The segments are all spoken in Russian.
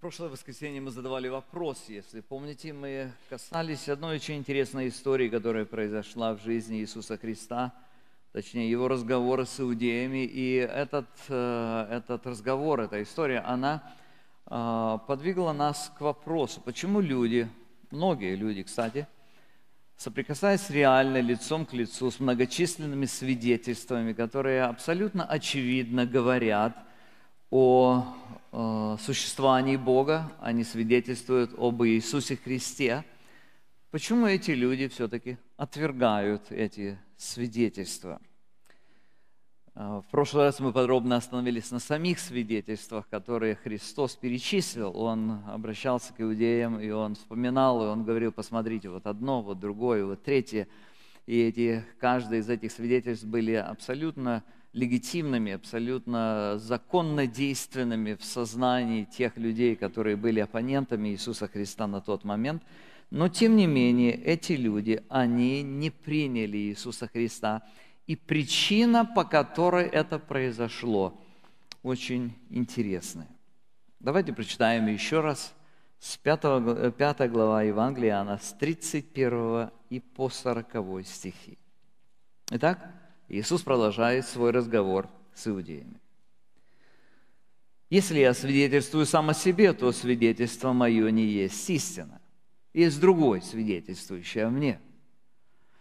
прошлое воскресенье мы задавали вопрос, если помните, мы касались одной очень интересной истории, которая произошла в жизни Иисуса Христа, точнее его разговора с иудеями. И этот, э, этот разговор, эта история, она э, подвигла нас к вопросу, почему люди, многие люди, кстати, соприкасаясь реально лицом к лицу с многочисленными свидетельствами, которые абсолютно очевидно говорят – о э, существовании Бога, они свидетельствуют об Иисусе Христе. Почему эти люди все-таки отвергают эти свидетельства? Э, в прошлый раз мы подробно остановились на самих свидетельствах, которые Христос перечислил. Он обращался к иудеям, и он вспоминал, и он говорил, посмотрите, вот одно, вот другое, вот третье. И эти, каждое из этих свидетельств были абсолютно легитимными, абсолютно законно действенными в сознании тех людей, которые были оппонентами Иисуса Христа на тот момент. Но, тем не менее, эти люди, они не приняли Иисуса Христа. И причина, по которой это произошло, очень интересная. Давайте прочитаем еще раз с 5, 5 э, глава Евангелия Иоанна, с 31 и по 40 стихи. Итак, Иисус продолжает свой разговор с иудеями. «Если я свидетельствую сам о себе, то свидетельство мое не есть истина. Есть другой, свидетельствующий о мне.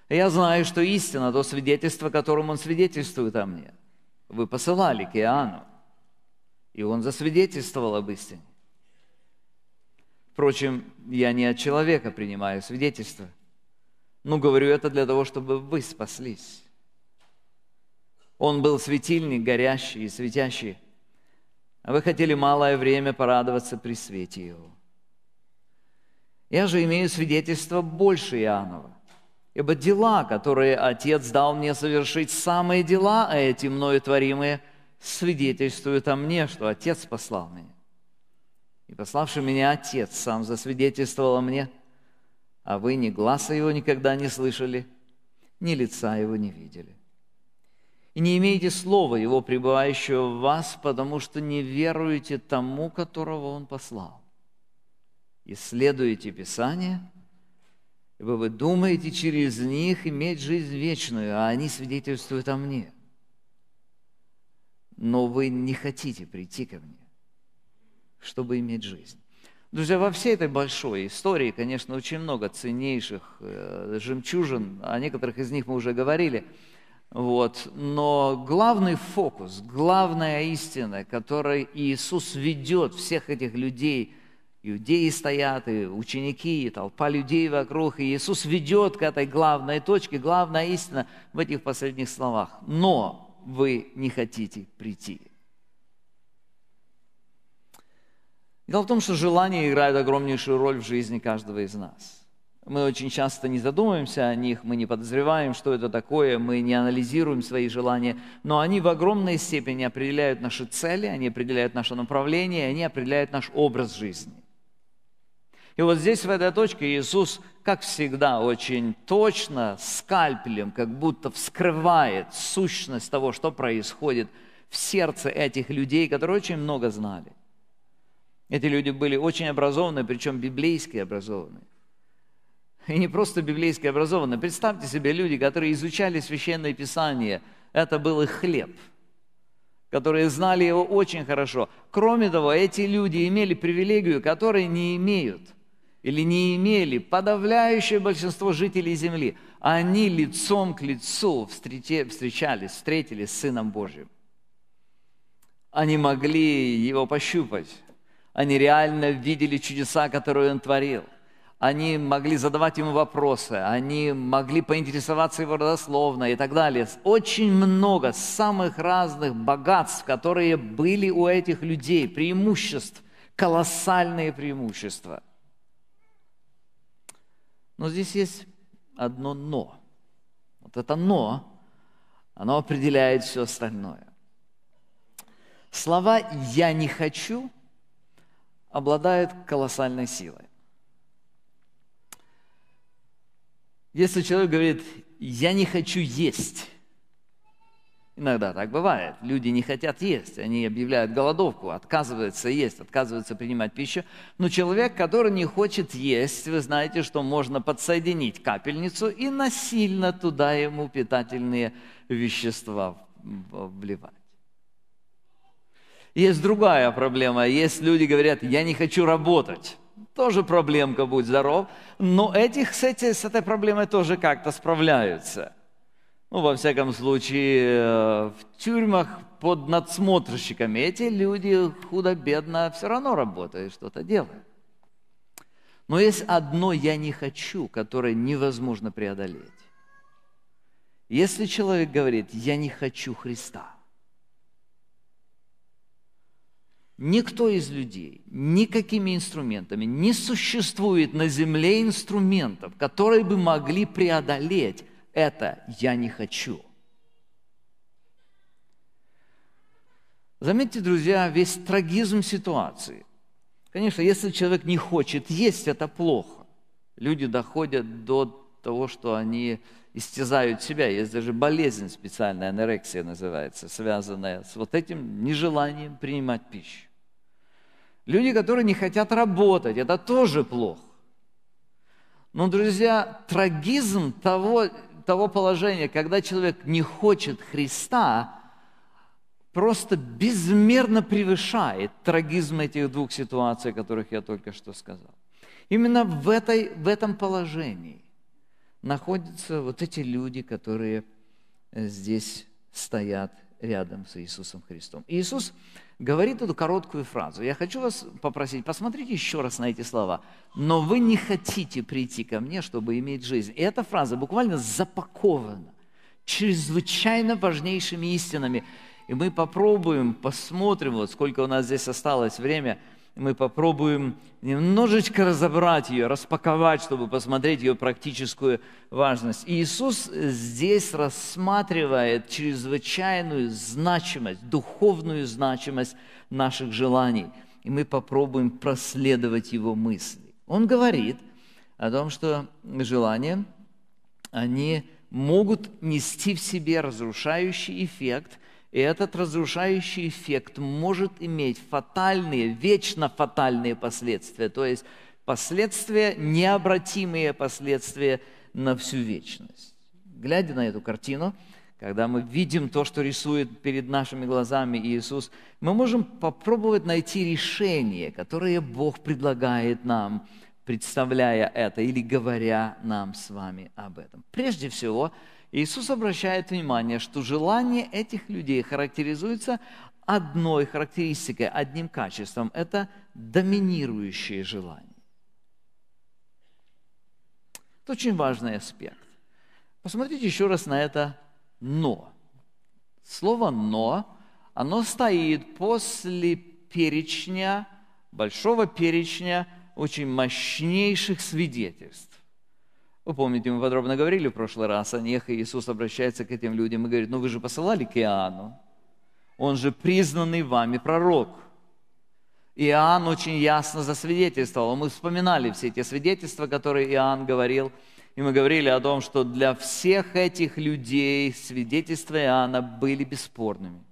Я знаю, что истина – то свидетельство, которым он свидетельствует о мне. Вы посылали к Иоанну, и он засвидетельствовал об истине. Впрочем, я не от человека принимаю свидетельство, но ну, говорю это для того, чтобы вы спаслись. Он был светильник горящий и светящий. А вы хотели малое время порадоваться при свете его. Я же имею свидетельство больше Иоаннова. Ибо дела, которые Отец дал мне совершить, самые дела эти мною творимые, свидетельствуют о мне, что Отец послал меня. И пославший меня Отец сам засвидетельствовал о мне, а вы ни глаза его никогда не слышали, ни лица его не видели и не имеете слова Его, пребывающего в вас, потому что не веруете тому, которого Он послал. Исследуете Писание, ибо вы думаете через них иметь жизнь вечную, а они свидетельствуют о мне. Но вы не хотите прийти ко мне, чтобы иметь жизнь. Друзья, во всей этой большой истории, конечно, очень много ценнейших э, жемчужин, о некоторых из них мы уже говорили – вот. Но главный фокус, главная истина, которой Иисус ведет всех этих людей, иудеи стоят, и ученики, и толпа людей вокруг, и Иисус ведет к этой главной точке, главная истина в этих последних словах. Но вы не хотите прийти. Дело в том, что желание играет огромнейшую роль в жизни каждого из нас. Мы очень часто не задумываемся о них, мы не подозреваем, что это такое, мы не анализируем свои желания, но они в огромной степени определяют наши цели, они определяют наше направление, они определяют наш образ жизни. И вот здесь, в этой точке, Иисус, как всегда, очень точно, скальпелем, как будто вскрывает сущность того, что происходит в сердце этих людей, которые очень много знали. Эти люди были очень образованные, причем библейские образованные. и не просто библейски образованные. Представьте себе люди, которые изучали Священное Писание, это был их хлеб, которые знали его очень хорошо. Кроме того, эти люди имели привилегию, которой не имеют или не имели подавляющее большинство жителей земли. Они лицом к лицу встречались, встретились с Сыном Божьим. Они могли его пощупать. Они реально видели чудеса, которые он творил – они могли задавать ему вопросы, они могли поинтересоваться его родословно и так далее. Очень много самых разных богатств, которые были у этих людей, преимуществ, колоссальные преимущества. Но здесь есть одно «но». Вот это «но», оно определяет все остальное. Слова «я не хочу» обладают колоссальной силой. Если человек говорит, я не хочу есть, иногда так бывает, люди не хотят есть, они объявляют голодовку, отказываются есть, отказываются принимать пищу, но человек, который не хочет есть, вы знаете, что можно подсоединить капельницу и насильно туда ему питательные вещества вливать. Есть другая проблема, есть люди, говорят, я не хочу работать тоже проблемка, будь здоров. Но этих с, с этой проблемой тоже как-то справляются. Ну, во всяком случае, э, в тюрьмах под надсмотрщиками эти люди худо-бедно все равно работают, что-то делают. Но есть одно «я не хочу», которое невозможно преодолеть. Если человек говорит «я не хочу Христа», Никто из людей, никакими инструментами не существует на земле инструментов, которые бы могли преодолеть это «я не хочу». Заметьте, друзья, весь трагизм ситуации. Конечно, если человек не хочет есть, это плохо. Люди доходят до того, что они истязают себя. Есть даже болезнь специальная, анорексия называется, связанная с вот этим нежеланием принимать пищу. Люди, которые не хотят работать, это тоже плохо. Но, друзья, трагизм того, того положения, когда человек не хочет Христа, просто безмерно превышает трагизм этих двух ситуаций, о которых я только что сказал. Именно в, этой, в этом положении находятся вот эти люди, которые э, здесь стоят рядом с Иисусом Христом. Иисус говорит эту короткую фразу. Я хочу вас попросить, посмотрите еще раз на эти слова. «Но вы не хотите прийти ко мне, чтобы иметь жизнь». И эта фраза буквально запакована чрезвычайно важнейшими истинами. И мы попробуем, посмотрим, вот сколько у нас здесь осталось времени мы попробуем немножечко разобрать ее, распаковать, чтобы посмотреть ее практическую важность. И Иисус здесь рассматривает чрезвычайную значимость, духовную значимость наших желаний. И мы попробуем проследовать его мысли. Он говорит о том, что желания, они могут нести в себе разрушающий эффект – и этот разрушающий эффект может иметь фатальные, вечно фатальные последствия, то есть последствия, необратимые последствия на всю вечность. Глядя на эту картину, когда мы видим то, что рисует перед нашими глазами Иисус, мы можем попробовать найти решение, которое Бог предлагает нам, представляя это или говоря нам с вами об этом. Прежде всего, Иисус обращает внимание, что желание этих людей характеризуется одной характеристикой, одним качеством. Это доминирующее желание. Это очень важный аспект. Посмотрите еще раз на это «но». Слово «но», оно стоит после перечня, большого перечня очень мощнейших свидетельств. Вы помните, мы подробно говорили в прошлый раз о них, и Иисус обращается к этим людям и говорит, ну вы же посылали к Иоанну, он же признанный вами пророк. Иоанн очень ясно засвидетельствовал. Мы вспоминали все те свидетельства, которые Иоанн говорил, и мы говорили о том, что для всех этих людей свидетельства Иоанна были бесспорными.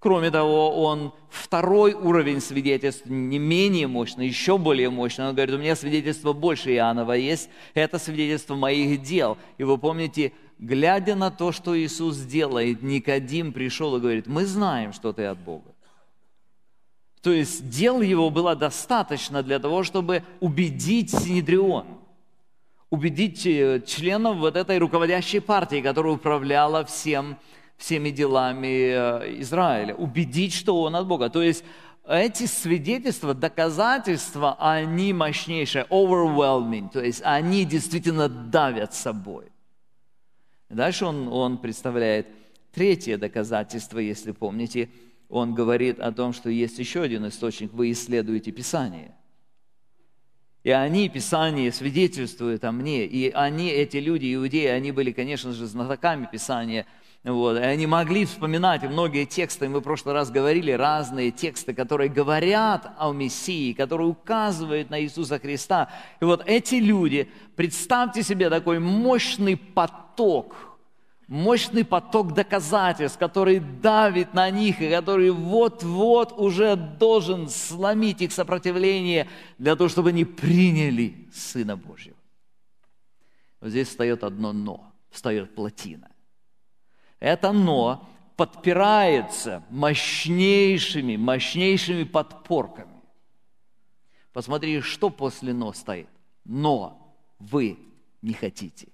Кроме того, он второй уровень свидетельств, не менее мощный, еще более мощный. Он говорит, у меня свидетельство больше Иоаннова есть, это свидетельство моих дел. И вы помните, глядя на то, что Иисус делает, Никодим пришел и говорит, мы знаем, что ты от Бога. То есть дел его было достаточно для того, чтобы убедить Синедрион, убедить э, членов вот этой руководящей партии, которая управляла всем всеми делами э, Израиля, убедить, что он от Бога. То есть эти свидетельства, доказательства, они мощнейшие, overwhelming, то есть они действительно давят собой. Дальше он, он представляет третье доказательство, если помните, он говорит о том, что есть еще один источник, вы исследуете Писание. И они, Писание, свидетельствуют о мне. И они, эти люди, иудеи, они были, конечно же, знатоками Писания – вот. И они могли вспоминать многие тексты, и мы в прошлый раз говорили, разные тексты, которые говорят о Мессии, которые указывают на Иисуса Христа. И вот эти люди, представьте себе такой мощный поток, мощный поток доказательств, который давит на них и который вот-вот уже должен сломить их сопротивление для того, чтобы они приняли Сына Божьего. Вот здесь встает одно «но», встает плотина. Это «но» подпирается мощнейшими, мощнейшими подпорками. Посмотри, что после «но» стоит. «Но вы не хотите».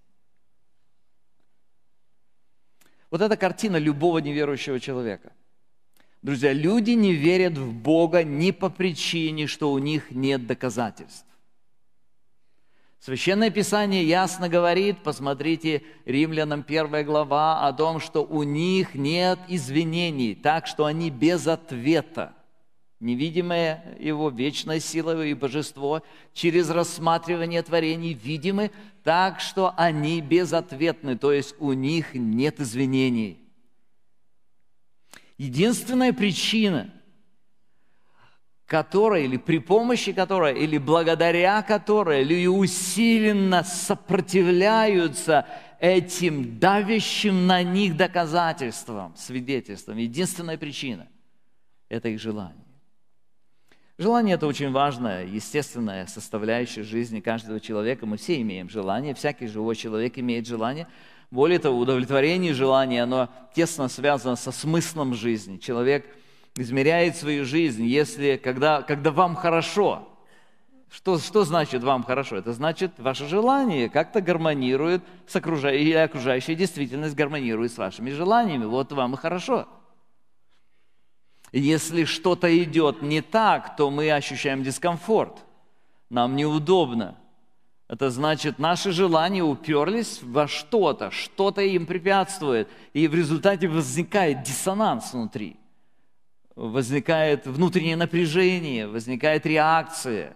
Вот эта картина любого неверующего человека. Друзья, люди не верят в Бога не по причине, что у них нет доказательств. Священное Писание ясно говорит, посмотрите, Римлянам 1 глава, о том, что у них нет извинений, так что они без ответа. Невидимая его вечная сила и божество через рассматривание творений видимы, так что они безответны, то есть у них нет извинений. Единственная причина – которой, или при помощи которой, или благодаря которой, люди усиленно сопротивляются этим давящим на них доказательствам, свидетельствам. Единственная причина – это их желание. Желание – это очень важная, естественная составляющая жизни каждого человека. Мы все имеем желание, всякий живой человек имеет желание. Более того, удовлетворение желания, оно тесно связано со смыслом жизни. Человек – измеряет свою жизнь, если, когда, когда вам хорошо. Что, что значит вам хорошо? Это значит, ваше желание как-то гармонирует с окружающей, или окружающая действительность гармонирует с вашими желаниями. Вот вам и хорошо. Если что-то идет не так, то мы ощущаем дискомфорт. Нам неудобно. Это значит, наши желания уперлись во что-то, что-то им препятствует, и в результате возникает диссонанс внутри – возникает внутреннее напряжение, возникает реакция.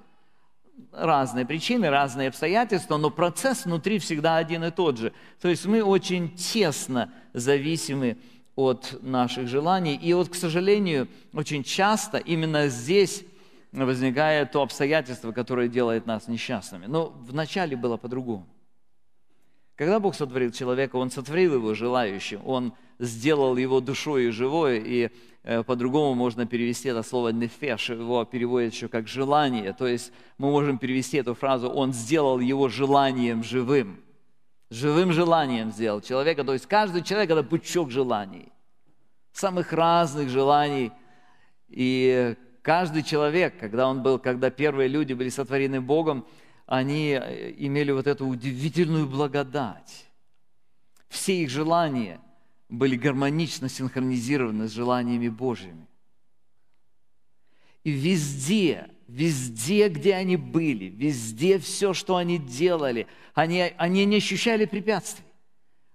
Разные причины, разные обстоятельства, но процесс внутри всегда один и тот же. То есть мы очень тесно зависимы от наших желаний. И вот, к сожалению, очень часто именно здесь возникает то обстоятельство, которое делает нас несчастными. Но вначале было по-другому. Когда Бог сотворил человека, Он сотворил его желающим, Он сделал его душой и живой, и Э, по-другому можно перевести это слово «нефеш», его переводят еще как «желание». То есть мы можем перевести эту фразу «он сделал его желанием живым». Живым желанием сделал человека. То есть каждый человек – это пучок желаний, самых разных желаний. И каждый человек, когда он был, когда первые люди были сотворены Богом, они э, имели вот эту удивительную благодать. Все их желания – были гармонично синхронизированы с желаниями Божьими. И везде, везде, где они были, везде все, что они делали, они, они не ощущали препятствий,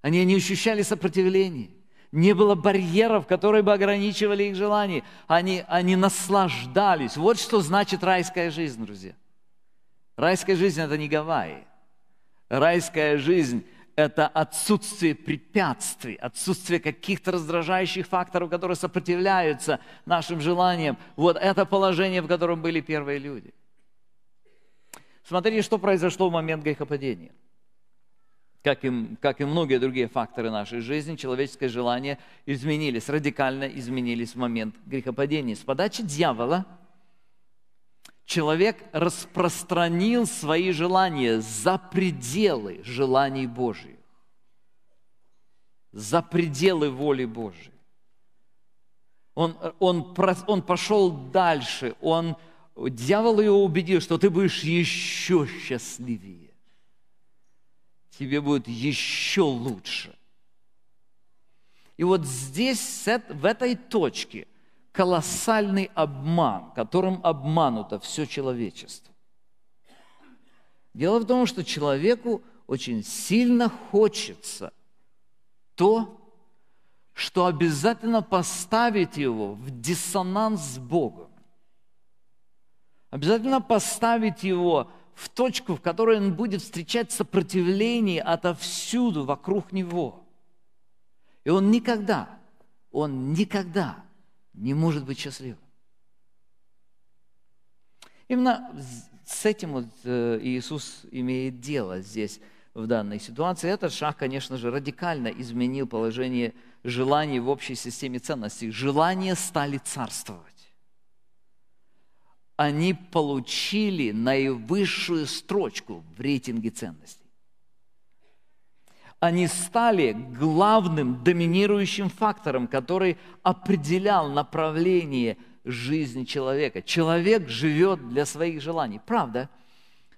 они не ощущали сопротивления, не было барьеров, которые бы ограничивали их желания. Они, они наслаждались. Вот что значит райская жизнь, друзья. Райская жизнь – это не Гавайи. Райская жизнь это отсутствие препятствий, отсутствие каких-то раздражающих факторов, которые сопротивляются нашим желаниям. Вот это положение, в котором были первые люди. Смотрите, что произошло в момент грехопадения. Как и, как и многие другие факторы нашей жизни, человеческое желание изменились, радикально изменились в момент грехопадения. С подачи дьявола – человек распространил свои желания за пределы желаний Божьих, за пределы воли Божьей. Он, он, он пошел дальше, он, дьявол его убедил, что ты будешь еще счастливее, тебе будет еще лучше. И вот здесь, в этой точке – колоссальный обман, которым обмануто все человечество. Дело в том, что человеку очень сильно хочется то, что обязательно поставит его в диссонанс с Богом. Обязательно поставить его в точку, в которой он будет встречать сопротивление отовсюду, вокруг него. И он никогда, он никогда не может быть счастливым. Именно с этим вот э, Иисус имеет дело здесь, в данной ситуации. Этот шаг, конечно же, радикально изменил положение желаний в общей системе ценностей. Желания стали царствовать. Они получили наивысшую строчку в рейтинге ценностей они стали главным доминирующим фактором, который определял направление жизни человека. Человек живет для своих желаний. Правда,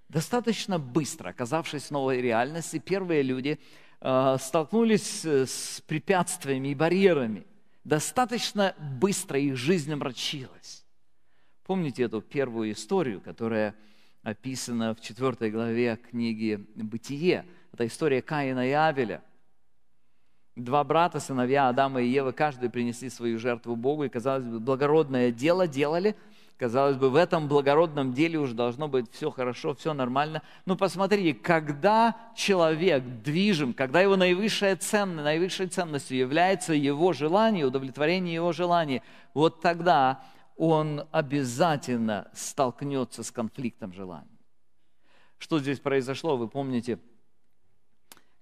достаточно быстро, оказавшись в новой реальности, первые люди э, столкнулись э, с препятствиями и барьерами. Достаточно быстро их жизнь омрачилась. Помните эту первую историю, которая описана в четвертой главе книги «Бытие», это история Каина и Авеля. Два брата, сыновья Адама и Евы, каждый принесли свою жертву Богу, и, казалось бы, благородное дело делали. Казалось бы, в этом благородном деле уже должно быть все хорошо, все нормально. Но ну, посмотрите, когда человек движим, когда его наивысшая ценность, наивысшей ценностью является его желание, удовлетворение его желаний, вот тогда он обязательно столкнется с конфликтом желаний. Что здесь произошло, вы помните –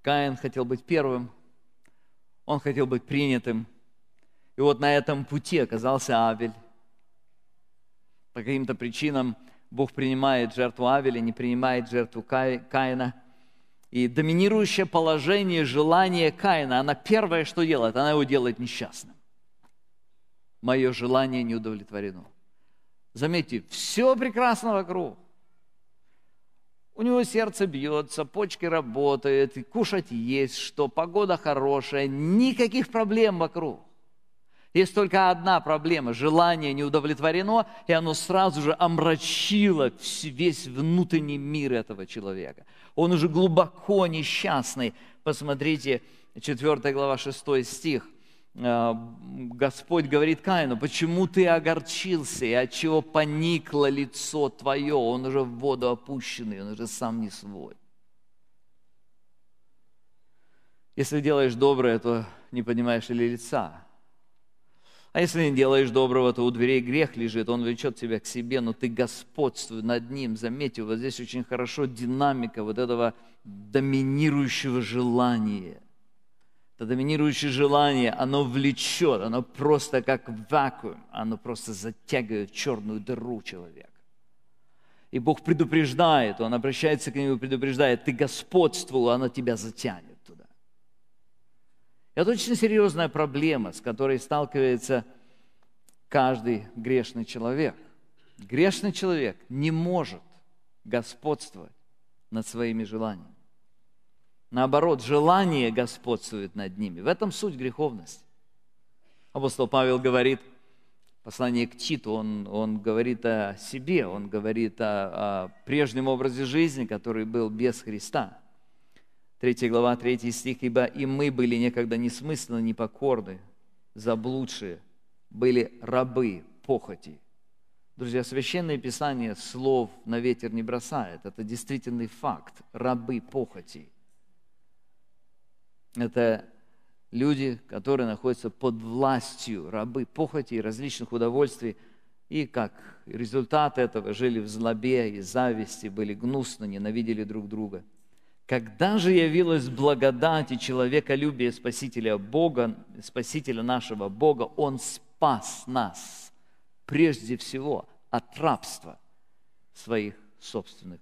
Каин хотел быть первым, он хотел быть принятым. И вот на этом пути оказался Авель. По каким-то причинам Бог принимает жертву Авеля, не принимает жертву Каина. И доминирующее положение, желание Каина, она первое, что делает, она его делает несчастным. Мое желание не удовлетворено. Заметьте, все прекрасно вокруг. У него сердце бьется, почки работают, и кушать есть что, погода хорошая, никаких проблем вокруг. Есть только одна проблема – желание не удовлетворено, и оно сразу же омрачило весь внутренний мир этого человека. Он уже глубоко несчастный. Посмотрите, 4 глава, 6 стих. Э, Господь говорит Каину, почему ты огорчился и от чего поникло лицо твое? Он уже в воду опущенный, он уже сам не свой. Если делаешь доброе, то не понимаешь ли лица. А если не делаешь доброго, то у дверей грех лежит, он влечет тебя к себе, но ты господствуй над ним. Заметьте, вот здесь очень хорошо динамика вот этого доминирующего желания это доминирующее желание, оно влечет, оно просто как вакуум, оно просто затягивает черную дыру человека. И Бог предупреждает, Он обращается к нему и предупреждает, ты господствовал, оно тебя затянет туда. Это очень серьезная проблема, с которой сталкивается каждый грешный человек. Грешный человек не может господствовать над своими желаниями. Наоборот, желание господствует над ними. В этом суть греховности. Апостол Павел говорит, послание к Титу, он, он говорит о себе, он говорит о, о прежнем образе жизни, который был без Христа. Третья глава, третий стих, «Ибо и мы были некогда несмысленно непокорны, заблудшие, были рабы похоти». Друзья, Священное Писание слов на ветер не бросает. Это действительный факт. Рабы похоти. Это люди, которые находятся под властью рабы, похоти и различных удовольствий, и как результат этого жили в злобе и зависти, были гнусны, ненавидели друг друга. Когда же явилась благодать и человеколюбие Спасителя Бога, Спасителя нашего Бога, Он спас нас прежде всего от рабства своих собственных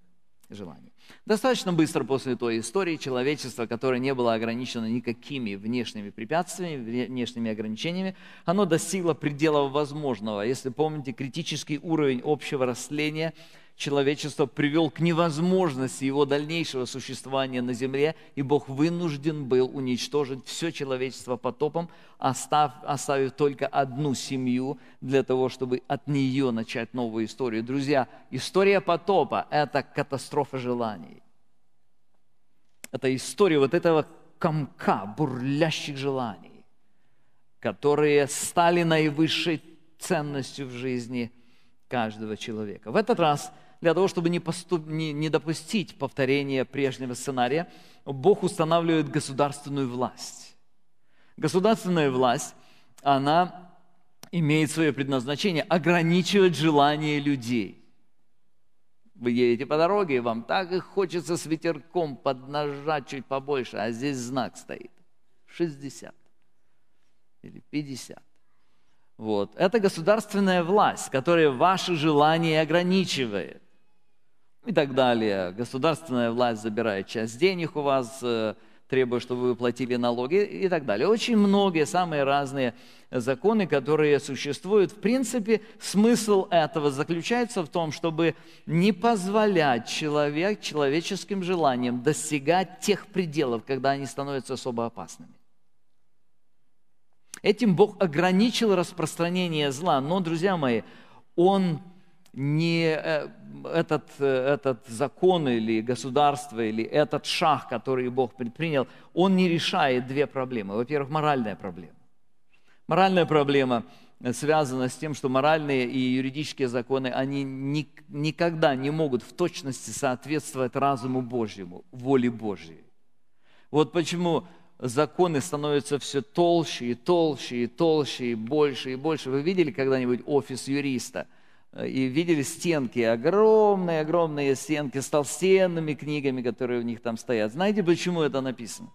желаний. Достаточно быстро после той истории человечество, которое не было ограничено никакими внешними препятствиями, внешними ограничениями, оно достигло предела возможного. Если помните, критический уровень общего растления – человечество привел к невозможности его дальнейшего существования на земле, и Бог вынужден был уничтожить все человечество потопом, остав, оставив только одну семью для того, чтобы от нее начать новую историю. Друзья, история потопа – это катастрофа желаний. Это история вот этого комка бурлящих желаний, которые стали наивысшей ценностью в жизни – каждого человека. В этот раз, для того, чтобы не, поступ... не, не допустить повторения прежнего сценария, Бог устанавливает государственную власть. Государственная власть, она имеет свое предназначение ограничивать желание людей. Вы едете по дороге, и вам так и хочется с ветерком поднажать чуть побольше, а здесь знак стоит. 60 или 50. Вот. Это государственная власть, которая ваши желания ограничивает. И так далее. Государственная власть забирает часть денег у вас, э, требуя, чтобы вы платили налоги и так далее. Очень многие самые разные законы, которые существуют. В принципе, смысл этого заключается в том, чтобы не позволять человек, человеческим желаниям достигать тех пределов, когда они становятся особо опасными. Этим Бог ограничил распространение зла. Но, друзья мои, Он не э, этот, э, этот закон или государство, или этот шаг, который Бог предпринял, он не решает две проблемы. Во-первых, моральная проблема. Моральная проблема э, связана с тем, что моральные и юридические законы, они ни, никогда не могут в точности соответствовать разуму Божьему, воле Божьей. Вот почему законы становятся все толще и толще и толще и больше и больше. Вы видели когда-нибудь офис юриста? Э, и видели стенки, огромные-огромные стенки с толстенными книгами, которые в них там стоят. Знаете, почему это написано?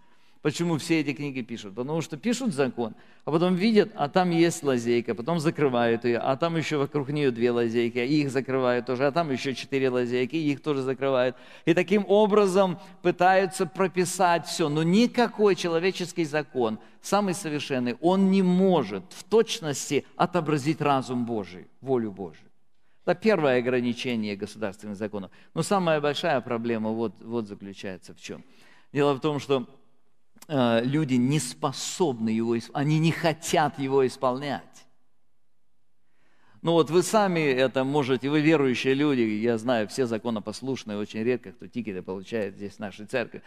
Почему все эти книги пишут? Потому что пишут закон, а потом видят, а там есть лазейка, потом закрывают ее, а там еще вокруг нее две лазейки, и а их закрывают тоже, а там еще четыре лазейки, их тоже закрывают. И таким образом пытаются прописать все. Но никакой человеческий закон, самый совершенный, он не может в точности отобразить разум Божий, волю Божию. Это первое ограничение государственных законов. Но самая большая проблема вот, вот заключается в чем. Дело в том, что Э, люди не способны его, они не хотят его исполнять. Ну вот вы сами это можете, вы верующие люди, я знаю, все законопослушные, очень редко кто тикеты получает здесь в нашей церкви.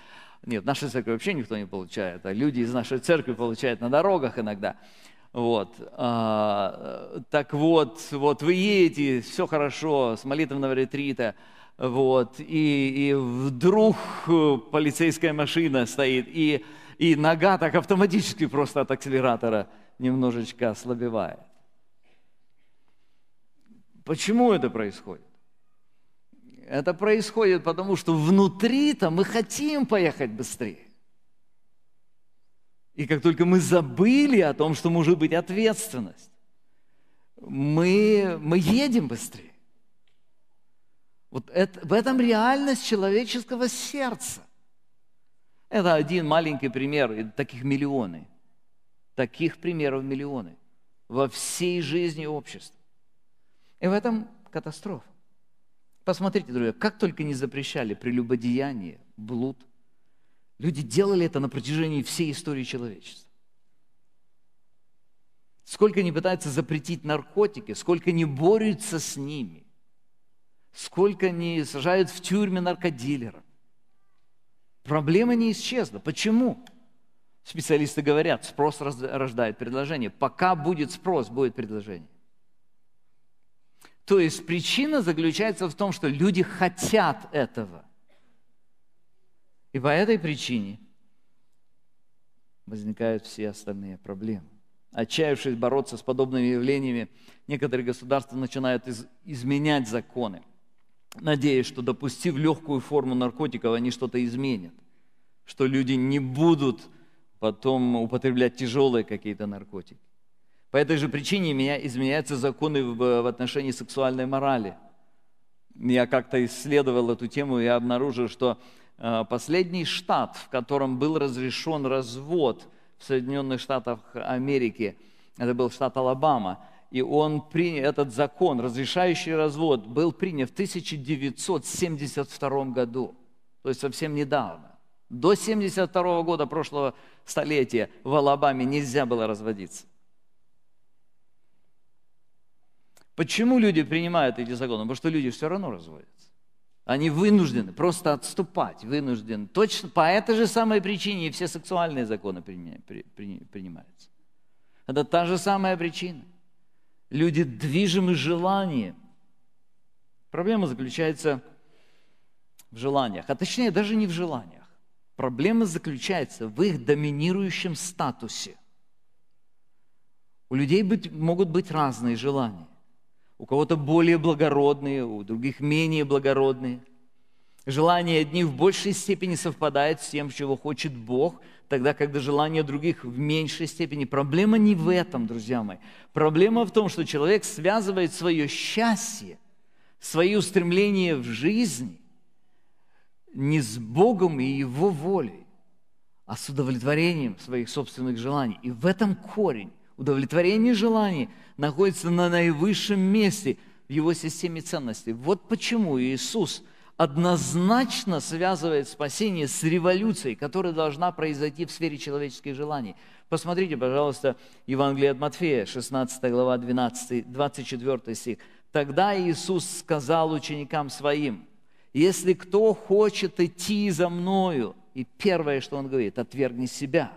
Нет, в нашей церкви вообще никто не получает, а люди из нашей церкви получают на дорогах иногда. Вот. А, так вот, вот вы едете, все хорошо, с молитвенного ретрита, вот, и, и вдруг полицейская машина стоит, и и нога так автоматически просто от акселератора немножечко ослабевает. Почему это происходит? Это происходит потому, что внутри-то мы хотим поехать быстрее. И как только мы забыли о том, что может быть ответственность, мы, мы едем быстрее. Вот это, в этом реальность человеческого сердца. Это один маленький пример, и таких миллионы. Таких примеров миллионы во всей жизни общества. И в этом катастрофа. Посмотрите, друзья, как только не запрещали прелюбодеяние, блуд, люди делали это на протяжении всей истории человечества. Сколько не пытаются запретить наркотики, сколько не борются с ними, сколько не сажают в тюрьме наркодилеров, Проблема не исчезла. Почему? Специалисты говорят, спрос рождает предложение. Пока будет спрос, будет предложение. То есть причина заключается в том, что люди хотят этого. И по этой причине возникают все остальные проблемы. Отчаявшись бороться с подобными явлениями, некоторые государства начинают из изменять законы – надеясь, что допустив легкую форму наркотиков, они что-то изменят, что люди не будут потом употреблять тяжелые какие-то наркотики. По этой же причине меня изменяются законы в, отношении сексуальной морали. Я как-то исследовал эту тему и обнаружил, что э, последний штат, в котором был разрешен развод в Соединенных Штатах Америки, это был штат Алабама – и он принял этот закон, разрешающий развод, был принят в 1972 году, то есть совсем недавно. До 1972 года прошлого столетия в Алабаме нельзя было разводиться. Почему люди принимают эти законы? Потому что люди все равно разводятся. Они вынуждены просто отступать, вынуждены. Точно по этой же самой причине и все сексуальные законы принимаются. Это та же самая причина – Люди движимы желанием. Проблема заключается в желаниях, а точнее даже не в желаниях. Проблема заключается в их доминирующем статусе. У людей быть, могут быть разные желания. У кого-то более благородные, у других менее благородные. Желания одних в большей степени совпадают с тем, чего хочет Бог, тогда, когда желания других в меньшей степени. Проблема не в этом, друзья мои. Проблема в том, что человек связывает свое счастье, свои устремления в жизни не с Богом и Его волей, а с удовлетворением своих собственных желаний. И в этом корень. Удовлетворение желаний находится на наивысшем месте в его системе ценностей. Вот почему Иисус – однозначно связывает спасение с революцией, которая должна произойти в сфере человеческих желаний. Посмотрите, пожалуйста, Евангелие от Матфея, 16 глава, 12, 24 стих. «Тогда Иисус сказал ученикам Своим, «Если кто хочет идти за Мною...» И первое, что Он говорит, «Отвергни себя».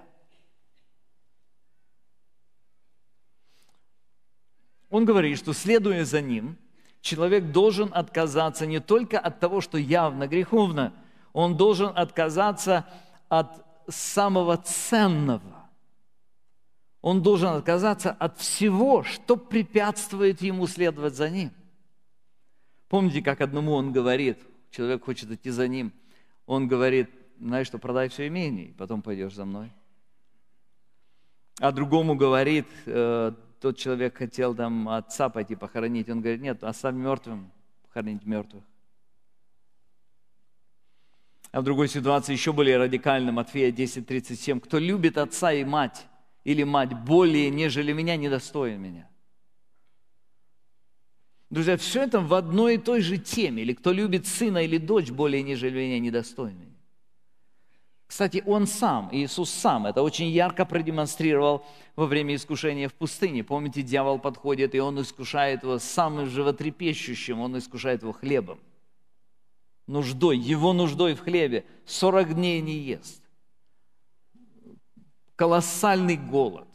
Он говорит, что, следуя за Ним – человек должен отказаться не только от того, что явно греховно, он должен отказаться от самого ценного. Он должен отказаться от всего, что препятствует ему следовать за ним. Помните, как одному он говорит, человек хочет идти за ним, он говорит, знаешь что, продай все имение, и потом пойдешь за мной. А другому говорит, э, тот человек хотел там отца пойти похоронить, он говорит, нет, а сам мертвым похоронить мертвых. А в другой ситуации еще более радикально, Матфея 10:37, кто любит отца и мать или мать более, нежели меня, недостоин меня. Друзья, все это в одной и той же теме. Или кто любит сына или дочь более, нежели меня, недостоин меня. Кстати, Он сам, Иисус сам, это очень ярко продемонстрировал во время искушения в пустыне. Помните, дьявол подходит, и он искушает его самым животрепещущим, он искушает его хлебом. Нуждой, его нуждой в хлебе. 40 дней не ест. Колоссальный голод.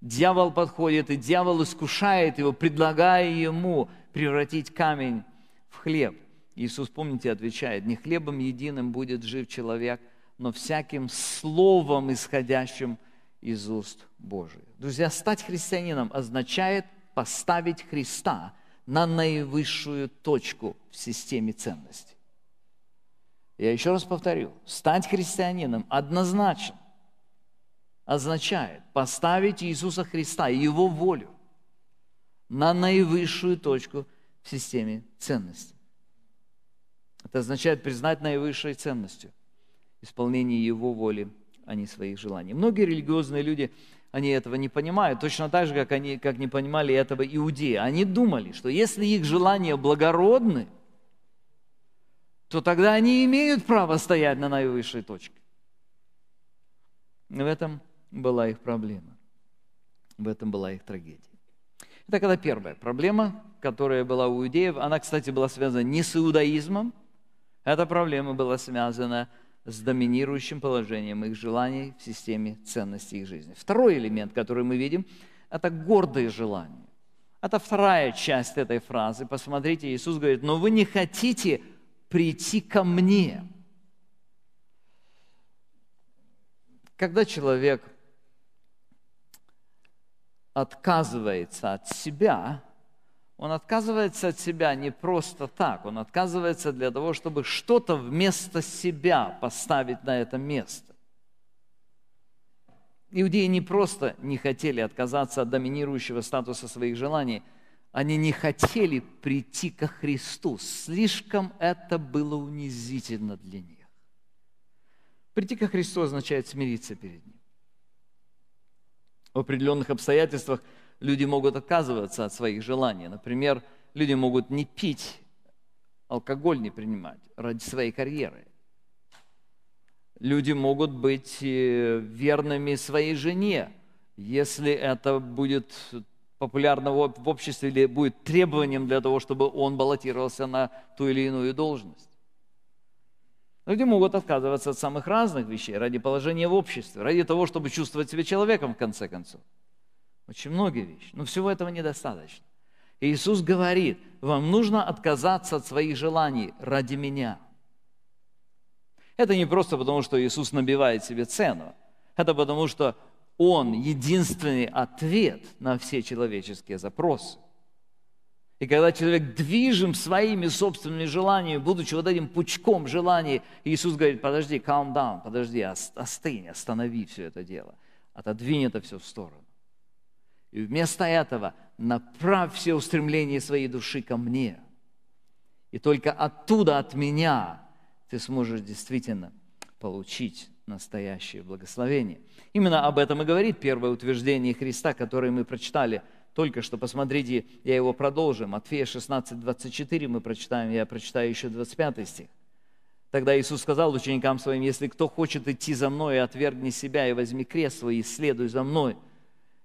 Дьявол подходит, и дьявол искушает его, предлагая ему превратить камень в хлеб. Иисус, помните, отвечает, не хлебом единым будет жив человек – но всяким словом, исходящим из уст Божьих. Друзья, стать христианином означает поставить Христа на наивысшую точку в системе ценностей. Я еще раз повторю, стать христианином однозначно означает поставить Иисуса Христа и Его волю на наивысшую точку в системе ценностей. Это означает признать наивысшей ценностью – исполнении Его воли, а не своих желаний. Многие религиозные люди, они этого не понимают, точно так же, как они как не понимали этого иудеи. Они думали, что если их желания благородны, то тогда они имеют право стоять на наивысшей точке. В этом была их проблема. В этом была их трагедия. Это когда первая проблема, которая была у иудеев, она, кстати, была связана не с иудаизмом, эта проблема была связана с с доминирующим положением их желаний в системе ценностей их жизни. Второй элемент, который мы видим, это гордые желания. Это вторая часть этой фразы. Посмотрите, Иисус говорит, но вы не хотите прийти ко мне. Когда человек отказывается от себя, он отказывается от себя не просто так, он отказывается для того, чтобы что-то вместо себя поставить на это место. Иудеи не просто не хотели отказаться от доминирующего статуса своих желаний, они не хотели прийти ко Христу. Слишком это было унизительно для них. Прийти ко Христу означает смириться перед Ним. В определенных обстоятельствах – люди могут отказываться от своих желаний. Например, люди могут не пить, алкоголь не принимать ради своей карьеры. Люди могут быть э, верными своей жене, если это будет популярно в обществе или будет требованием для того, чтобы он баллотировался на ту или иную должность. Люди могут отказываться от самых разных вещей ради положения в обществе, ради того, чтобы чувствовать себя человеком в конце концов. Очень многие вещи. Но всего этого недостаточно. Иисус говорит, вам нужно отказаться от своих желаний ради меня. Это не просто потому, что Иисус набивает себе цену. Это потому, что Он единственный ответ на все человеческие запросы. И когда человек движим своими собственными желаниями, будучи вот этим пучком желаний, Иисус говорит, подожди, calm down, подожди, остынь, останови все это дело, отодвинь это все в сторону. И вместо этого направь все устремления своей души ко мне. И только оттуда, от меня, ты сможешь действительно получить настоящее благословение. Именно об этом и говорит первое утверждение Христа, которое мы прочитали только что. Посмотрите, я его продолжу. Матфея 16, 24 мы прочитаем, я прочитаю еще 25 стих. Тогда Иисус сказал ученикам своим, «Если кто хочет идти за мной, отвергни себя и возьми крест свой и следуй за мной».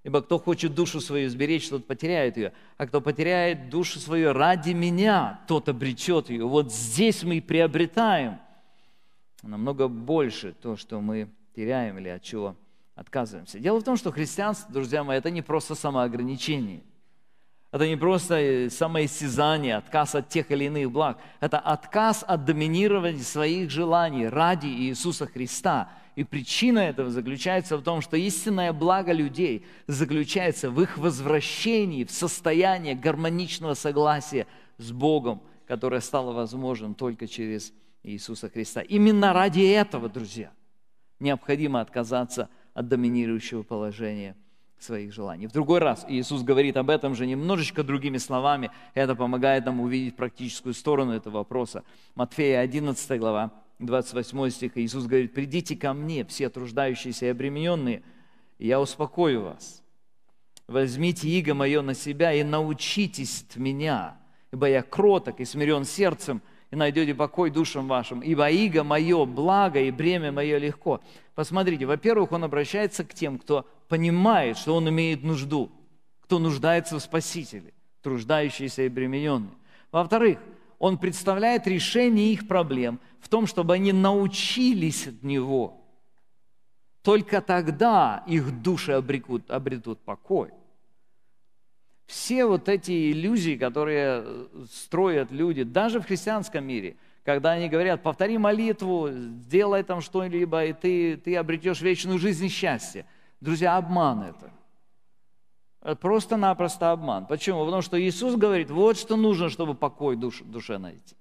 Ибо кто хочет душу свою сберечь, тот потеряет ее. А кто потеряет душу свою ради меня, тот обречет ее. Вот здесь мы и приобретаем намного больше то, что мы теряем или от чего отказываемся. Дело в том, что христианство, друзья мои, это не просто самоограничение. Это не просто э, самоистязание, отказ от тех или иных благ. Это отказ от доминирования своих желаний ради Иисуса Христа – и причина этого заключается в том, что истинное благо людей заключается в их возвращении в состояние гармоничного согласия с Богом, которое стало возможным только через Иисуса Христа. Именно ради этого, друзья, необходимо отказаться от доминирующего положения своих желаний. В другой раз Иисус говорит об этом же немножечко другими словами. Это помогает нам увидеть практическую сторону этого вопроса. Матфея 11 глава, 28 стих, Иисус говорит, «Придите ко мне, все труждающиеся и обремененные, и я успокою вас. Возьмите иго мое на себя и научитесь от меня, ибо я кроток и смирен сердцем, и найдете покой душам вашим, ибо иго мое благо и бремя мое легко». Посмотрите, во-первых, он обращается к тем, кто понимает, что он имеет нужду, кто нуждается в Спасителе, труждающиеся и обремененные. Во-вторых, он представляет решение их проблем в том, чтобы они научились от него. Только тогда их души обрекут, обретут покой. Все вот эти иллюзии, которые э, строят люди, даже в христианском мире, когда они говорят, повтори молитву, сделай там что-либо, и ты, ты обретешь вечную жизнь и счастье. Друзья, обман это – Просто-напросто обман. Почему? Потому что Иисус говорит, вот что нужно, чтобы покой душ, душе найти.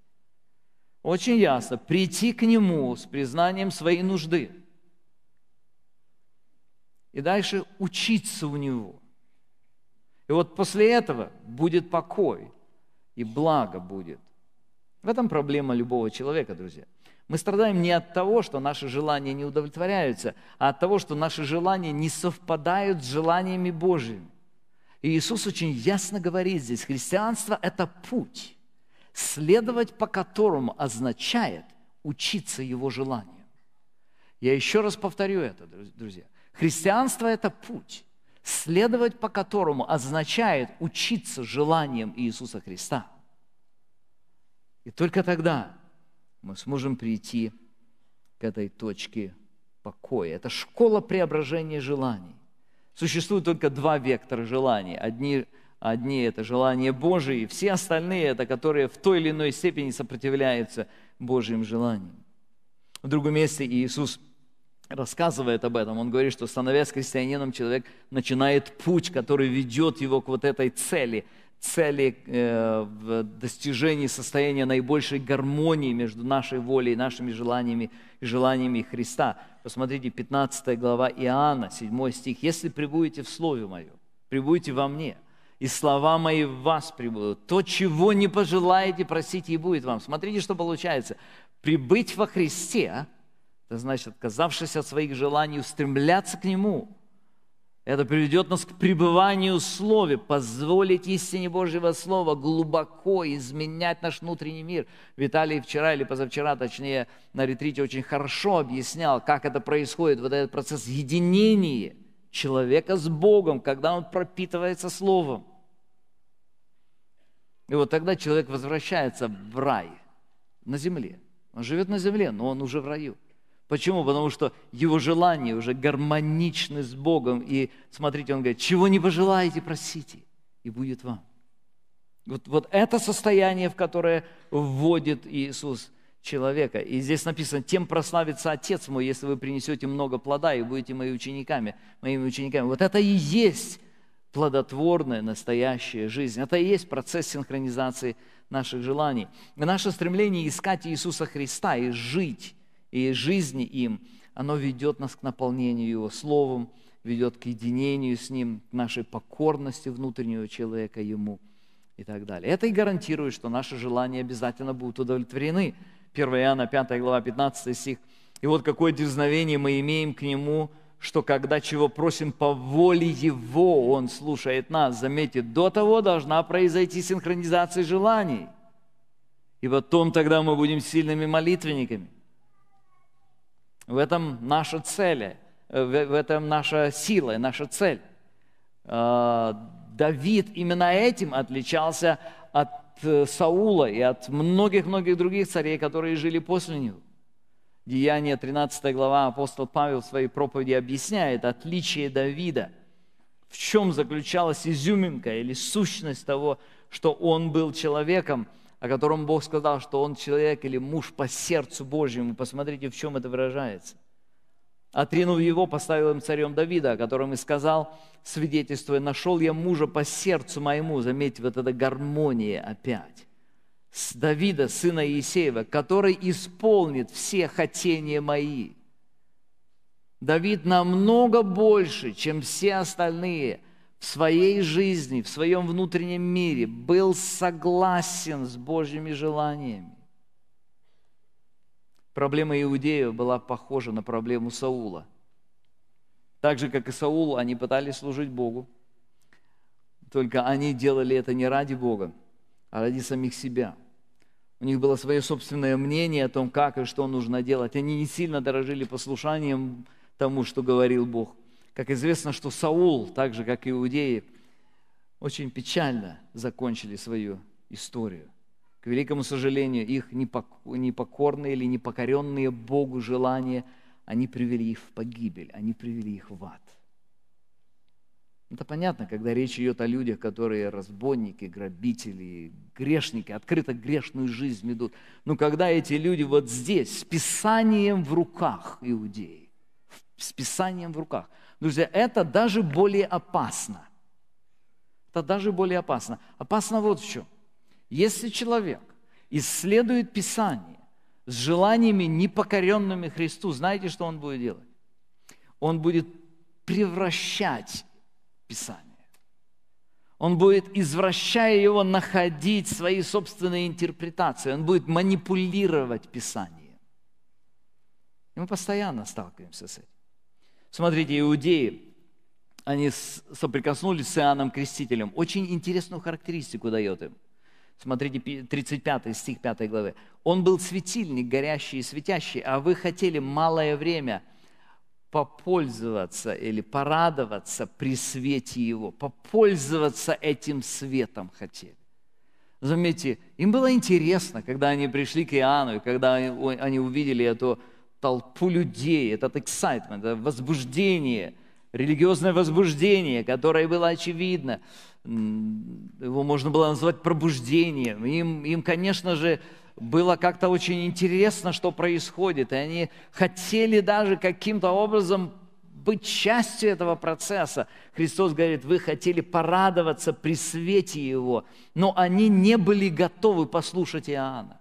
Очень ясно, прийти к Нему с признанием своей нужды. И дальше учиться у Него. И вот после этого будет покой, и благо будет. В этом проблема любого человека, друзья. Мы страдаем не от того, что наши желания не удовлетворяются, а от того, что наши желания не совпадают с желаниями Божьими. И Иисус очень ясно говорит здесь, христианство – это путь, следовать по которому означает учиться его желанию. Я еще раз повторю это, друзья. Христианство – это путь, следовать по которому означает учиться желаниям Иисуса Христа. И только тогда мы сможем прийти к этой точке покоя. Это школа преображения желаний. Существует только два вектора желаний. Одни, одни – это желания Божие, все остальные – это которые в той или иной степени сопротивляются Божьим желаниям. В другом месте Иисус рассказывает об этом. Он говорит, что становясь христианином, человек начинает путь, который ведет его к вот этой цели – цели, э, в достижении состояния наибольшей гармонии между нашей волей, и нашими желаниями и желаниями Христа. Посмотрите, 15 глава Иоанна, 7 стих. «Если прибудете в Слове Мое, прибудете во Мне, и слова мои в вас прибудут. То, чего не пожелаете, просите, и будет вам». Смотрите, что получается. Прибыть во Христе, а, это значит, отказавшись от своих желаний, устремляться к Нему – это приведет нас к пребыванию в Слове, позволить истине Божьего Слова глубоко изменять наш внутренний мир. Виталий вчера или позавчера, точнее, на ретрите очень хорошо объяснял, как это происходит, вот этот процесс единения человека с Богом, когда он пропитывается Словом. И вот тогда человек возвращается в рай на земле. Он живет на земле, но он уже в раю – Почему? Потому что его желания уже гармоничны с Богом. И смотрите, он говорит, чего не пожелаете, просите, и будет вам. Вот, вот это состояние, в которое вводит Иисус человека. И здесь написано, тем прославится Отец мой, если вы принесете много плода и будете моими учениками. Моими учениками. Вот это и есть плодотворная настоящая жизнь. Это и есть процесс синхронизации наших желаний. И наше стремление искать Иисуса Христа и жить – и жизни им, оно ведет нас к наполнению Его Словом, ведет к единению с Ним, к нашей покорности внутреннего человека Ему и так далее. Это и гарантирует, что наши желания обязательно будут удовлетворены. 1 Иоанна 5 глава 15 стих. «И вот какое дерзновение мы имеем к Нему, что когда чего просим по воле Его, Он слушает нас». Заметьте, до того должна произойти синхронизация желаний. Ибо том тогда мы будем сильными молитвенниками. В этом наша цель, э, в этом наша сила и наша цель. Э, Давид именно этим отличался от э, Саула и от многих-многих других царей, которые жили после него. Деяние 13 глава апостол Павел в своей проповеди объясняет отличие Давида, в чем заключалась изюминка или сущность того, что он был человеком – о котором Бог сказал, что он человек или муж по сердцу Божьему. Посмотрите, в чем это выражается. Отринув его, поставил им царем Давида, о котором и сказал, свидетельствуя, нашел я мужа по сердцу моему. Заметьте, вот это гармония опять. С Давида, сына Иисеева, который исполнит все хотения мои. Давид намного больше, чем все остальные – в своей жизни, в своем внутреннем мире был согласен с Божьими желаниями. Проблема иудеев была похожа на проблему Саула. Так же, как и Саул, они пытались служить Богу, только они делали это не ради Бога, а ради самих себя. У них было свое собственное мнение о том, как и что нужно делать. Они не сильно дорожили послушанием тому, что говорил Бог – как известно, что Саул, так же как и иудеи, очень печально закончили свою историю. К великому сожалению, их непокорные или непокоренные Богу желания, они привели их в погибель, они привели их в ад. Это понятно, когда речь идет о людях, которые разбойники, грабители, грешники, открыто грешную жизнь ведут. Но когда эти люди вот здесь, с Писанием в руках иудеи, с Писанием в руках – Друзья, это даже более опасно. Это даже более опасно. Опасно вот в чем. Если человек исследует Писание с желаниями, непокоренными Христу, знаете, что он будет делать? Он будет превращать Писание. Он будет, извращая его, находить свои собственные интерпретации. Он будет манипулировать Писанием. И мы постоянно сталкиваемся с этим. Смотрите, иудеи, они соприкоснулись с Иоанном Крестителем. Очень интересную характеристику дает им. Смотрите, 35 стих 5 главы. «Он был светильник, горящий и светящий, а вы хотели малое время попользоваться или порадоваться при свете его, попользоваться этим светом хотели». Заметьте, им было интересно, когда они пришли к Иоанну, и когда они увидели эту толпу людей, этот excitement, это возбуждение, религиозное возбуждение, которое было очевидно. Его можно было назвать пробуждением. Им, им конечно же, было как-то очень интересно, что происходит. И они хотели даже каким-то образом быть частью этого процесса. Христос говорит, вы хотели порадоваться при свете Его, но они не были готовы послушать Иоанна.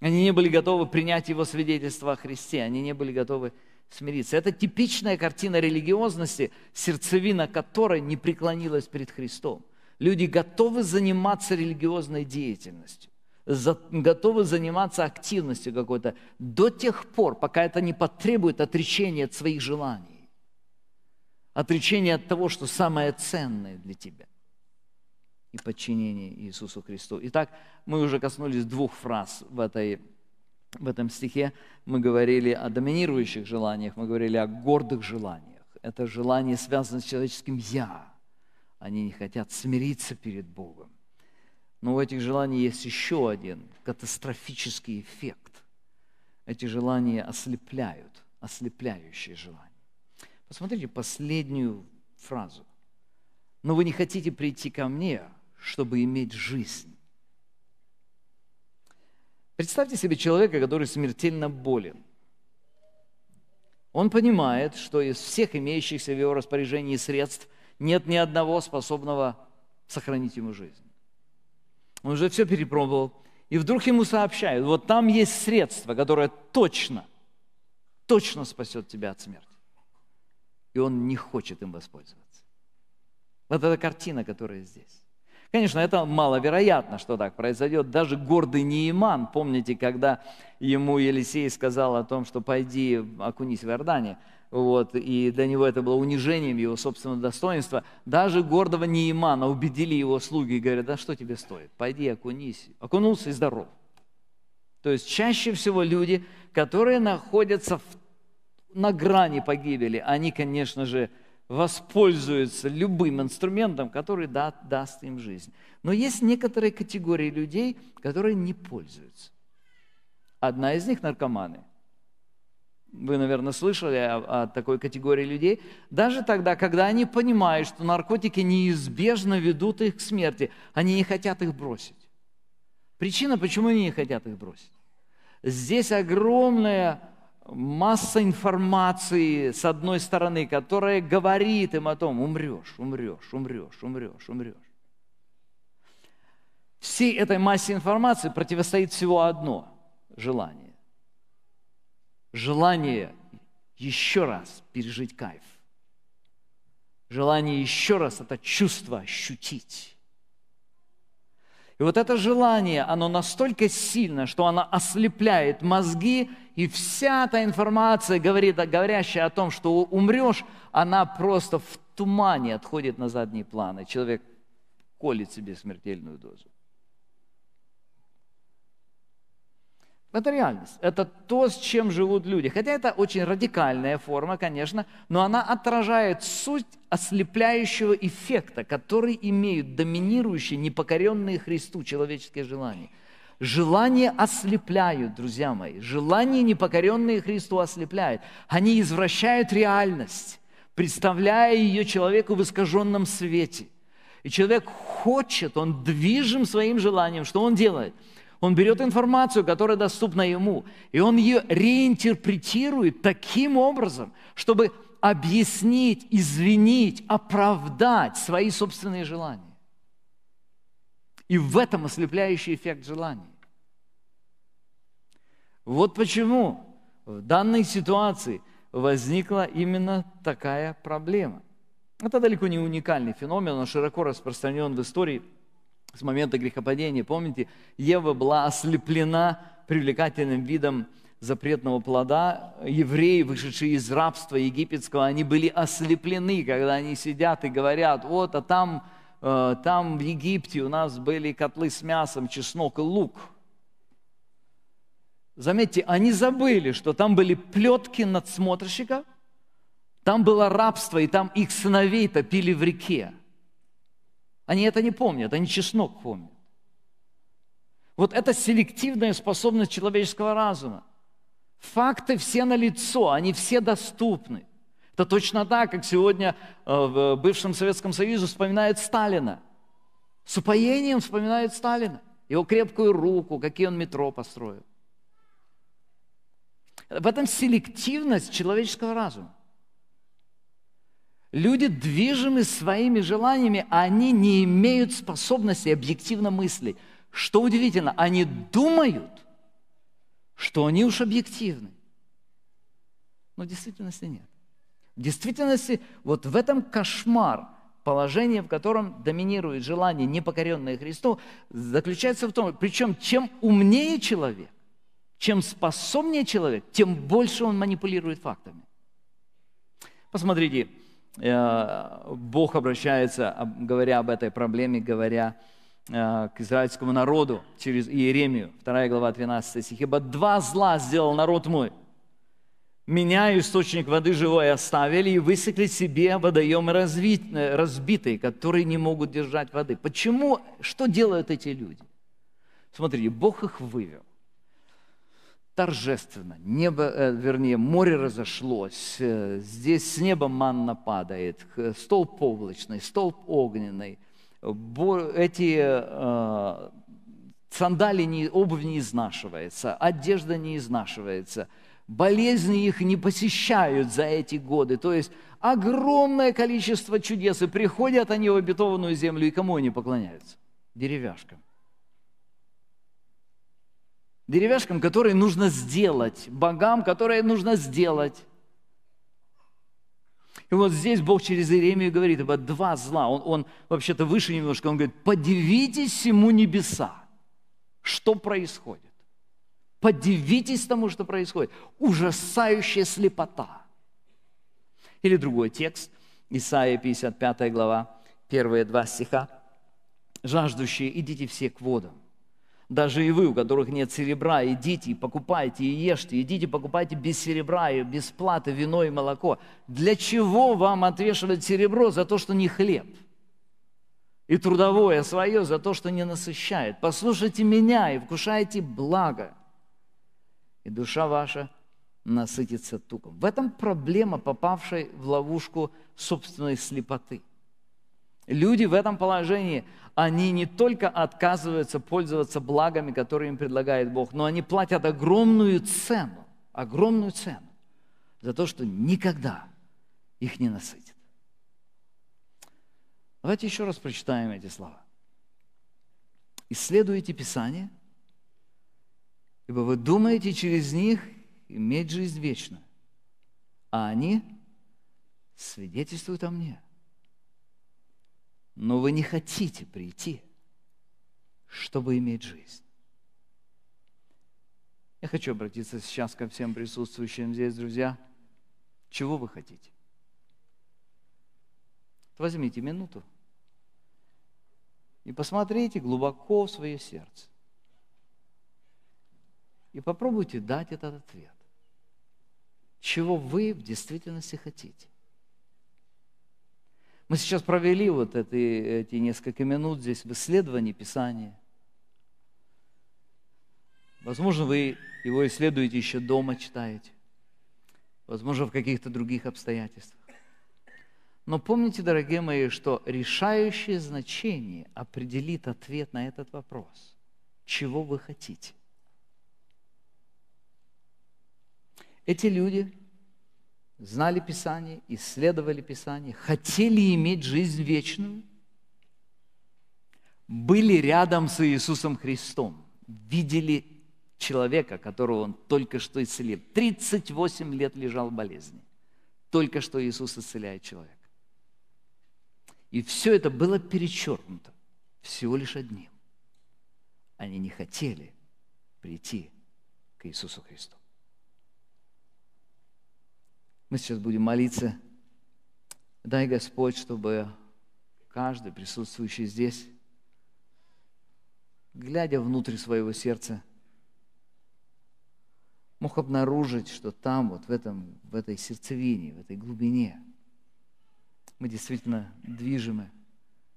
Они не были готовы принять его свидетельство о Христе, они не были готовы смириться. Это типичная картина религиозности, сердцевина которой не преклонилась перед Христом. Люди готовы заниматься религиозной деятельностью, готовы заниматься активностью какой-то до тех пор, пока это не потребует отречения от своих желаний, отречения от того, что самое ценное для тебя и подчинении Иисусу Христу. Итак, мы уже коснулись двух фраз в, этой, в этом стихе. Мы говорили о доминирующих желаниях, мы говорили о гордых желаниях. Это желание связано с человеческим «я». Они не хотят смириться перед Богом. Но у этих желаний есть еще один катастрофический эффект. Эти желания ослепляют, ослепляющие желания. Посмотрите последнюю фразу. «Но вы не хотите прийти ко мне, чтобы иметь жизнь. Представьте себе человека, который смертельно болен. Он понимает, что из всех имеющихся в его распоряжении средств нет ни одного способного сохранить ему жизнь. Он уже все перепробовал, и вдруг ему сообщают, вот там есть средство, которое точно, точно спасет тебя от смерти. И он не хочет им воспользоваться. Вот эта картина, которая здесь. Конечно, это маловероятно, что так произойдет. Даже гордый Неиман, помните, когда ему Елисей сказал о том, что «пойди, окунись в Иордане», вот, и для него это было унижением его собственного достоинства. Даже гордого Неимана убедили его слуги и говорят, да что тебе стоит, пойди окунись, окунулся и здоров. То есть чаще всего люди, которые находятся в, на грани погибели, они, конечно же, воспользуются любым инструментом, который да, даст им жизнь. Но есть некоторые категории людей, которые не пользуются. Одна из них – наркоманы. Вы, наверное, слышали о, о такой категории людей. Даже тогда, когда они понимают, что наркотики неизбежно ведут их к смерти, они не хотят их бросить. Причина, почему они не хотят их бросить. Здесь огромная масса информации, с одной стороны, которая говорит им о том, умрешь, умрешь, умрешь, умрешь, умрешь. Всей этой массе информации противостоит всего одно желание. Желание еще раз пережить кайф. Желание еще раз это чувство ощутить. И вот это желание, оно настолько сильно, что оно ослепляет мозги, и вся эта информация, говорит, говорящая о том, что умрешь, она просто в тумане отходит на задний план, и человек колет себе смертельную дозу. Это реальность. Это то, с чем живут люди. Хотя это очень радикальная форма, конечно, но она отражает суть ослепляющего эффекта, который имеют доминирующие, непокоренные Христу человеческие желания. Желания ослепляют, друзья мои. Желания, непокоренные Христу, ослепляют. Они извращают реальность, представляя ее человеку в искаженном свете. И человек хочет, он движим своим желанием. Что он делает? – он берет информацию, которая доступна ему, и он ее реинтерпретирует таким образом, чтобы объяснить, извинить, оправдать свои собственные желания. И в этом ослепляющий эффект желаний. Вот почему в данной ситуации возникла именно такая проблема. Это далеко не уникальный феномен, он широко распространен в истории – с момента грехопадения. Помните, Ева была ослеплена привлекательным видом запретного плода. Евреи, вышедшие из рабства египетского, они были ослеплены, когда они сидят и говорят, вот, а там, э, там в Египте у нас были котлы с мясом, чеснок и лук. Заметьте, они забыли, что там были плетки надсмотрщика, там было рабство, и там их сыновей топили в реке. Они это не помнят, они чеснок помнят. Вот это селективная способность человеческого разума. Факты все на лицо, они все доступны. Это точно так, как сегодня э, в бывшем Советском Союзе вспоминают Сталина. С упоением вспоминают Сталина. Его крепкую руку, какие он метро построил. В этом селективность человеческого разума. Люди движимы своими желаниями, а они не имеют способности объективно мыслить. Что удивительно, они думают, что они уж объективны. Но в действительности нет. В действительности вот в этом кошмар, положение, в котором доминирует желание, непокоренное Христу, заключается в том, причем чем умнее человек, чем способнее человек, тем больше он манипулирует фактами. Посмотрите, Э, Бог обращается, говоря об этой проблеме, говоря э, к израильскому народу через Иеремию, 2 глава 13 стих. «Ибо два зла сделал народ мой. Меня, источник воды живой, оставили и высекли себе водоемы э, разбитые, которые не могут держать воды». Почему? Что делают эти люди? Смотрите, Бог их вывел торжественно. Небо, э, вернее, море разошлось, э, здесь с неба манна падает, столб облачный, столб огненный. Эти э, сандали, не, обувь не изнашивается, одежда не изнашивается, болезни их не посещают за эти годы. То есть огромное количество чудес, и приходят они в обетованную землю, и кому они поклоняются? Деревяшкам деревяшкам, которые нужно сделать, богам, которые нужно сделать. И вот здесь Бог через Иеремию говорит об два зла. Он, он вообще-то выше немножко, он говорит, подивитесь ему небеса. Что происходит? Подивитесь тому, что происходит. Ужасающая слепота. Или другой текст, Исаия 55 глава, первые два стиха. «Жаждущие, идите все к водам, даже и вы, у которых нет серебра, идите и покупайте, и ешьте, идите покупайте без серебра и без платы вино и молоко. Для чего вам отвешивать серебро за то, что не хлеб? И трудовое свое за то, что не насыщает. Послушайте меня и вкушайте благо, и душа ваша насытится туком. В этом проблема попавшей в ловушку собственной слепоты – Люди в этом положении, они не только отказываются пользоваться благами, которые им предлагает Бог, но они платят огромную цену, огромную цену за то, что никогда их не насытит. Давайте еще раз прочитаем эти слова. Исследуйте Писание, ибо вы думаете через них иметь жизнь вечную, а они свидетельствуют о мне – но вы не хотите прийти, чтобы иметь жизнь. Я хочу обратиться сейчас ко всем присутствующим здесь, друзья. Чего вы хотите? Возьмите минуту и посмотрите глубоко в свое сердце. И попробуйте дать этот ответ. Чего вы в действительности хотите? Мы сейчас провели вот эти, эти несколько минут здесь в исследовании Писания. Возможно, вы его исследуете еще дома, читаете. Возможно, в каких-то других обстоятельствах. Но помните, дорогие мои, что решающее значение определит ответ на этот вопрос. Чего вы хотите? Эти люди – знали Писание, исследовали Писание, хотели иметь жизнь вечную, были рядом с Иисусом Христом, видели человека, которого он только что исцелил. 38 лет лежал в болезни. Только что Иисус исцеляет человека. И все это было перечеркнуто всего лишь одним. Они не хотели прийти к Иисусу Христу. Мы сейчас будем молиться. Дай, Господь, чтобы каждый присутствующий здесь, глядя внутрь своего сердца, мог обнаружить, что там, вот в, этом, в этой сердцевине, в этой глубине, мы действительно движимы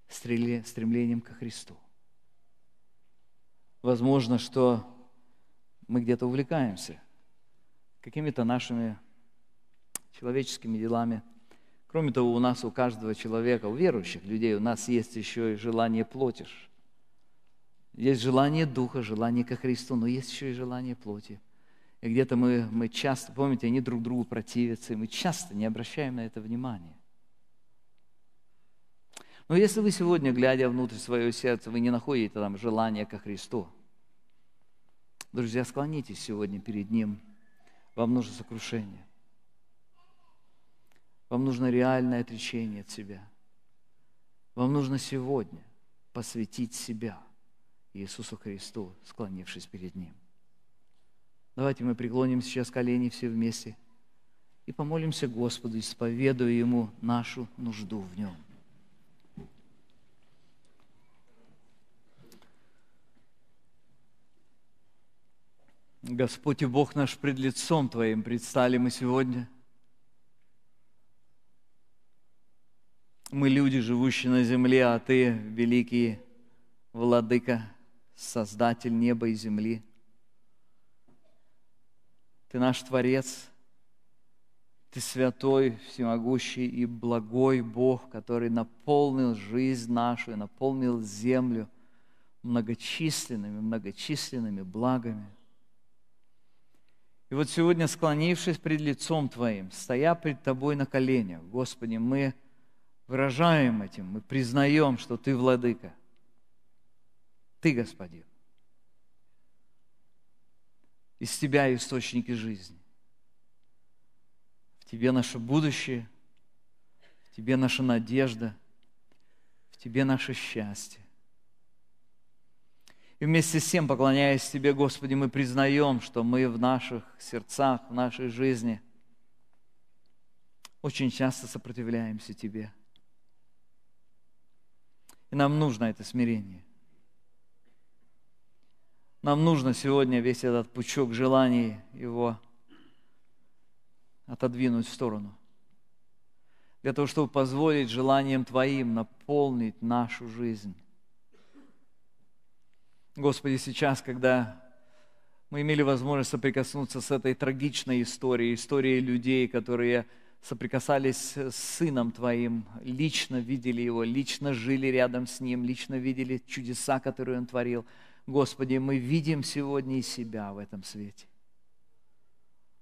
стреле, стремлением ко Христу. Возможно, что мы где-то увлекаемся какими-то нашими человеческими делами. Кроме того, у нас, у каждого человека, у верующих людей, у нас есть еще и желание плоти. Есть желание духа, желание ко Христу, но есть еще и желание плоти. И где-то мы, мы часто, помните, они друг другу противятся, и мы часто не обращаем на это внимания. Но если вы сегодня, глядя внутрь своего сердца, вы не находите там желания ко Христу, друзья, склонитесь сегодня перед Ним. Вам нужно сокрушение. Вам нужно реальное отречение от себя. Вам нужно сегодня посвятить себя Иисусу Христу, склонившись перед Ним. Давайте мы преклоним сейчас колени все вместе и помолимся Господу, исповедуя Ему нашу нужду в Нем. Господь и Бог наш пред лицом Твоим предстали мы сегодня, мы люди, живущие на земле, а Ты, великий Владыка, Создатель неба и земли. Ты наш Творец, Ты святой, всемогущий и благой Бог, который наполнил жизнь нашу и наполнил землю многочисленными, многочисленными благами. И вот сегодня, склонившись пред лицом Твоим, стоя пред Тобой на коленях, Господи, мы – выражаем этим, мы признаем, что Ты владыка, Ты Господин. Из Тебя источники жизни. В Тебе наше будущее, в Тебе наша надежда, в Тебе наше счастье. И вместе с тем, поклоняясь Тебе, Господи, мы признаем, что мы в наших сердцах, в нашей жизни очень часто сопротивляемся Тебе – и нам нужно это смирение. Нам нужно сегодня весь этот пучок желаний его отодвинуть в сторону. Для того, чтобы позволить желаниям Твоим наполнить нашу жизнь. Господи, сейчас, когда мы имели возможность соприкоснуться с этой трагичной историей, историей людей, которые соприкасались с Сыном Твоим, лично видели Его, лично жили рядом с Ним, лично видели чудеса, которые Он творил. Господи, мы видим сегодня и себя в этом свете.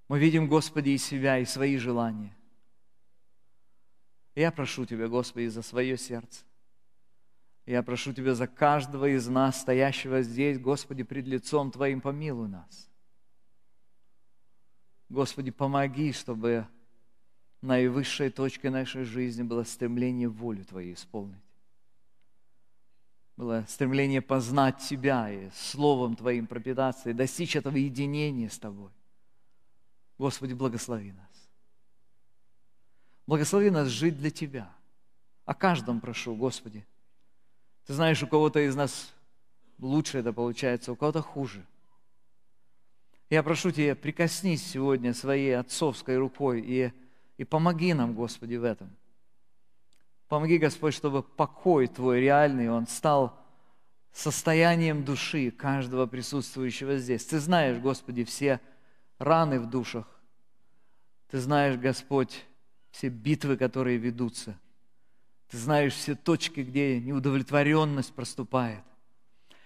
Мы видим, Господи, и себя, и свои желания. Я прошу Тебя, Господи, за свое сердце. Я прошу Тебя за каждого из нас, стоящего здесь, Господи, пред лицом Твоим помилуй нас. Господи, помоги, чтобы наивысшей точкой нашей жизни было стремление волю Твою исполнить. Было стремление познать Тебя и Словом Твоим пропитаться, и достичь этого единения с Тобой. Господи, благослови нас. Благослови нас жить для Тебя. О каждом прошу, Господи. Ты знаешь, у кого-то из нас лучше это получается, у кого-то хуже. Я прошу Тебя, прикоснись сегодня своей отцовской рукой и и помоги нам, Господи, в этом. Помоги, Господь, чтобы покой Твой реальный, он стал состоянием души каждого присутствующего здесь. Ты знаешь, Господи, все раны в душах. Ты знаешь, Господь, все битвы, которые ведутся. Ты знаешь все точки, где неудовлетворенность проступает.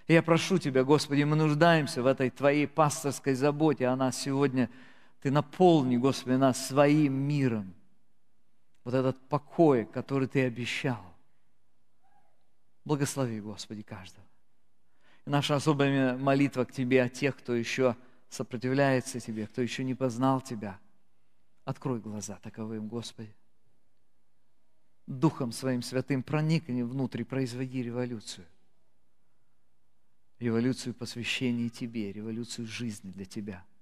И я прошу Тебя, Господи, мы нуждаемся в этой Твоей пасторской заботе о нас сегодня – ты наполни, Господи, нас своим миром. Вот этот покой, который Ты обещал. Благослови, Господи, каждого. И наша особая молитва к Тебе о тех, кто еще сопротивляется Тебе, кто еще не познал Тебя. Открой глаза таковым, Господи. Духом Своим Святым проникни внутрь, производи революцию. Революцию посвящения Тебе, революцию жизни для Тебя –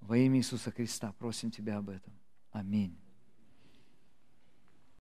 во имя Иисуса Христа просим Тебя об этом. Аминь.